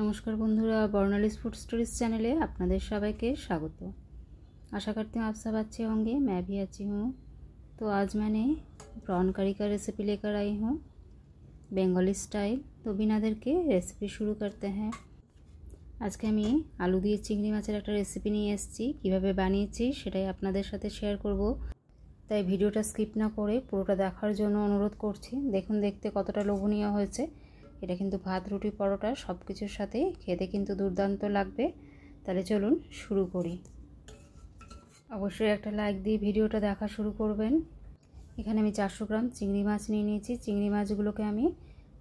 নমস্কার বন্ধুরা বর্ণালিস food stories চ্যানেলে আপনাদের সবাইকে স্বাগত আশা করতে আফসা आप অঙ্গে अच्छे होंगे मैं भी अच्छी हूँ तो आज मैंने प्रॉन करी का रेसिपी বেঙ্গলি স্টাইল তো বিনাদেরকে রেসিপি শুরু করতে হ্যাঁ আজকে আমি আলু দিয়ে চিংড়ি মাছের একটা রেসিপি নিয়ে এসেছি কিভাবে বানিয়েছি সেটাই আপনাদের সাথে শেয়ার করব তাই ভিডিওটা স্কিপ না করে পুরোটা দেখার জন্য অনুরোধ করছি দেখুন দেখতে কতটা লোভনীয় হয়েছে এটা কিন্তু ভাত রুটি পরোটা সব কিছুর সাথে খেতে কিন্তু দুর্দান্ত লাগবে তাহলে চলুন শুরু করি অবশ্যই একটা লাইক দিয়ে ভিডিওটা দেখা শুরু করবেন এখানে আমি চারশো গ্রাম চিংড়ি মাছ নিয়ে নিয়েছি চিংড়ি মাছগুলোকে আমি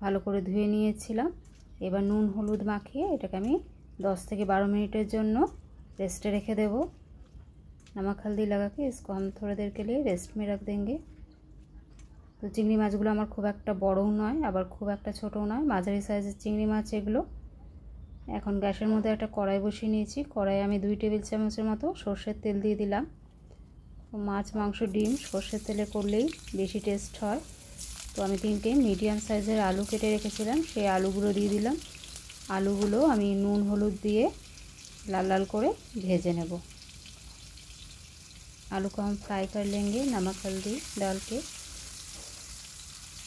ভালো করে ধুয়ে নিয়েছিলাম এবার নুন হলুদ মাখিয়ে এটাকে আমি দশ থেকে বারো মিনিটের জন্য রেস্টে রেখে দেব नमक हल्दी লাগাকে के নিয়ে রেস্ট थोड़ी देर के তো চিংড়ি মাছগুলো আমার খুব একটা বড়ও নয় আবার খুব একটা ছোটও নয় মাঝারি সাইজের চিংড়ি মাছ এগুলো এখন গ্যাসের মধ্যে একটা কড়াই বসিয়ে নিয়েছি কড়াই আমি দুই টেবিল চামচের মতো সর্ষের তেল দিয়ে দিলাম মাছ মাংস ডিম সর্ষের তেলে করলেই বেশি টেস্ট হয় তো আমি তিনটে মিডিয়াম সাইজের আলু কেটে রেখেছিলাম সেই আলুগুলো দিয়ে দিলাম আলুগুলো আমি নুন হলুদ দিয়ে লাল লাল করে ভেজে নেব আলু কম ফ্রাই করে লেঙ্গে নামাক नमक ডালকে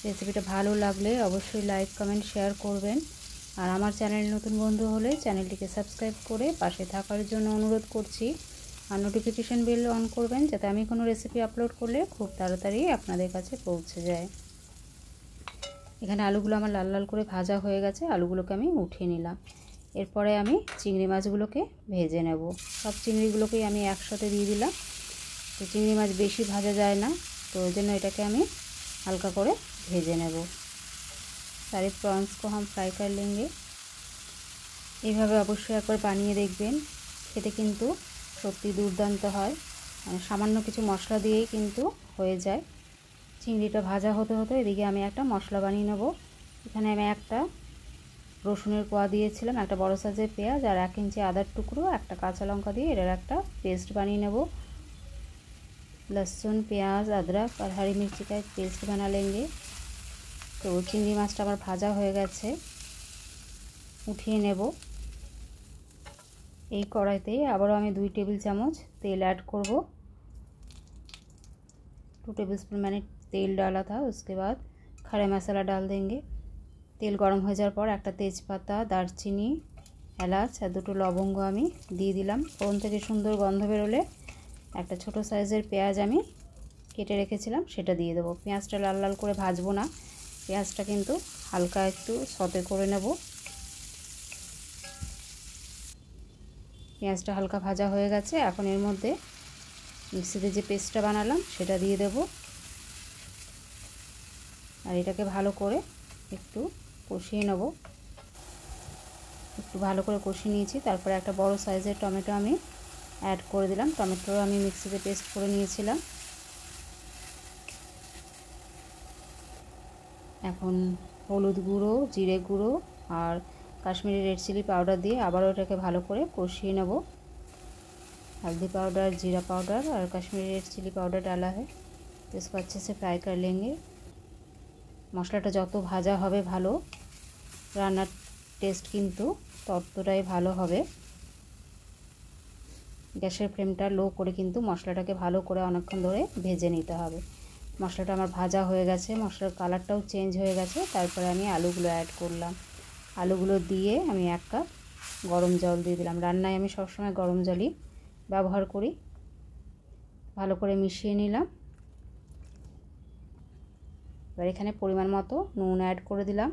রেসিপিটা ভালো লাগলে অবশ্যই লাইক কমেন্ট শেয়ার করবেন আর আমার চ্যানেল নতুন বন্ধু হলে চ্যানেলটিকে সাবস্ক্রাইব করে পাশে থাকার জন্য অনুরোধ করছি আর নোটিফিকেশান বেল অন করবেন যাতে আমি কোনো রেসিপি আপলোড করলে খুব তাড়াতাড়ি আপনাদের কাছে পৌঁছে যায় এখানে আলুগুলো আমার লাল লাল করে ভাজা হয়ে গেছে আলুগুলোকে আমি উঠিয়ে নিলাম এরপরে আমি চিংড়ি মাছগুলোকে ভেজে নেব সব চিংড়িগুলোকেই আমি একসাথে দিয়ে দিলাম তো চিংড়ি মাছ বেশি ভাজা যায় না তো ওই জন্য এটাকে আমি হালকা করে भेजे नेब सारे प्रॉन्स को हम फ्राई कर लेंगे এইভাবে অবশ্যই একবার বানিয়ে দেখবেন খেতে কিন্তু সত্যি দুর্দান্ত হয় মানে সামান্য কিছু মশলা দিয়েই কিন্তু হয়ে যায় চিংড়িটা ভাজা হতে হতে এদিকে আমি একটা মশলা বানিয়ে নেব এখানে আমি একটা রসুনের কোয়া দিয়েছিলাম একটা বড় সাইজের পেঁয়াজ আর এক ইঞ্চি আদার টুকরো একটা কাঁচা লঙ্কা দিয়ে এটার একটা পেস্ট বানিয়ে নেব लहसुन प्याज अदरक और हरी मिर्ची का एक पेस्ट बना लेंगे তো চিংড়ি মাছটা আমার ভাজা হয়ে গেছে উঠিয়ে নেব এই কড়াইতে আবারও আমি দুই টেবিল চামচ তেল অ্যাড করব টু টেবিল স্পুন মানে তেল ডালা থা উসকে বাদ খারে মশলা ডাল देंगे তেল গরম হয়ে যাওয়ার পর একটা তেজপাতা দারচিনি এলাচ আর দুটো লবঙ্গ আমি দিয়ে দিলাম ফোন থেকে সুন্দর গন্ধ বেরোলে একটা ছোট সাইজের পেঁয়াজ আমি কেটে রেখেছিলাম সেটা দিয়ে দেবো পেঁয়াজটা লাল লাল করে ভাজবো না পেঁয়াজটা কিন্তু হালকা একটু সতে করে নেব পেঁয়াজটা হালকা ভাজা হয়ে গেছে এখন এর মধ্যে মিক্সিতে যে পেস্টটা বানালাম সেটা দিয়ে দেব আর এটাকে ভালো করে একটু কষিয়ে নেব একটু ভালো করে কষিয়ে নিয়েছি তারপরে একটা বড় সাইজের টমেটো আমি অ্যাড করে দিলাম টমেটো আমি মিক্সিতে পেস্ট করে নিয়েছিলাম এখন হলুদ গুঁড়ো জিরে গুঁড়ো আর কাশ্মীরি রেড চিলি পাউডার দিয়ে আবারও ওটাকে ভালো করে কষিয়ে নেব হালদি পাউডার জিরা পাউডার আর কাশ্মীরি রেড চিলি পাউডার ডালা হয় तो इसको अच्छे से মশলাটা যত ভাজা হবে ভালো রান্নার টেস্ট কিন্তু ততটাই ভালো হবে গ্যাসের ফ্লেমটা লো করে কিন্তু মশলাটাকে ভালো করে অনেকক্ষণ ধরে ভেজে নিতে হবে মশলাটা আমার ভাজা হয়ে গেছে মশলার কালারটাও চেঞ্জ হয়ে গেছে তারপরে আমি আলুগুলো অ্যাড করলাম আলুগুলো দিয়ে আমি এক কাপ গরম জল দিয়ে দিলাম রান্নায় আমি সবসময় গরম জলই ব্যবহার করি ভালো করে মিশিয়ে নিলাম এবার এখানে পরিমাণ মতো নুন অ্যাড করে দিলাম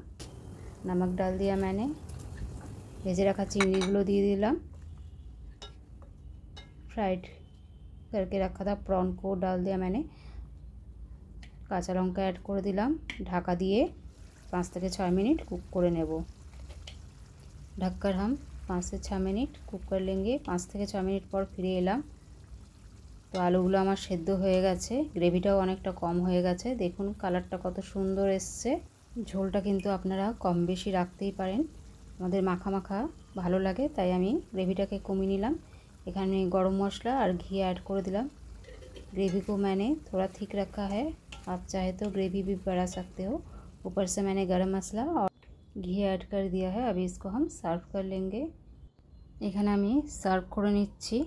নামক ডাল দিয়ে ম্যানে ভেজে রাখা চিংড়িগুলো দিয়ে দিলাম ফ্রাইড करके রাখা দা প্রনকো ডাল দিয়ে ম্যানে কাঁচা লঙ্কা অ্যাড করে দিলাম ঢাকা দিয়ে পাঁচ থেকে ছয় মিনিট কুক করে নেব ঢাক্কার হাম পাঁচ থেকে ছ মিনিট কুক করে লেঙ্গে পাঁচ থেকে ছ মিনিট পর ফিরে এলাম তো আলুগুলো আমার সেদ্ধ হয়ে গেছে গ্রেভিটাও অনেকটা কম হয়ে গেছে দেখুন কালারটা কত সুন্দর এসছে ঝোলটা কিন্তু আপনারা কম বেশি রাখতেই পারেন আমাদের মাখা মাখা ভালো লাগে তাই আমি গ্রেভিটাকে কমিয়ে নিলাম এখানে গরম মশলা আর ঘি অ্যাড করে দিলাম গ্রেভি কো মানে थोड़ा রাখা रखा आप चाहे तो ग्रेवी भी बढ़ा सकते हो ऊपर से मैंने गरम মশলা और ঘি অ্যাড করে দিয়া হয় अभी इसको हम সার্ভ कर लेंगे এখানে আমি সার্ভ করে নিচ্ছি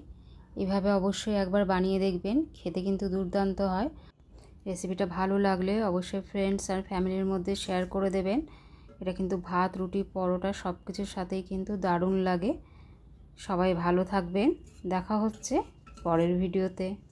এভাবে অবশ্যই একবার বানিয়ে দেখবেন খেতে কিন্তু দুর্দান্ত হয় রেসিপিটা ভালো লাগলে অবশ্যই ফ্রেন্ডস আর ফ্যামিলির মধ্যে শেয়ার করে দেবেন এটা কিন্তু ভাত রুটি পরোটা সব কিছুর সাথেই কিন্তু দারুণ লাগে সবাই ভালো থাকবেন দেখা হচ্ছে পরের ভিডিওতে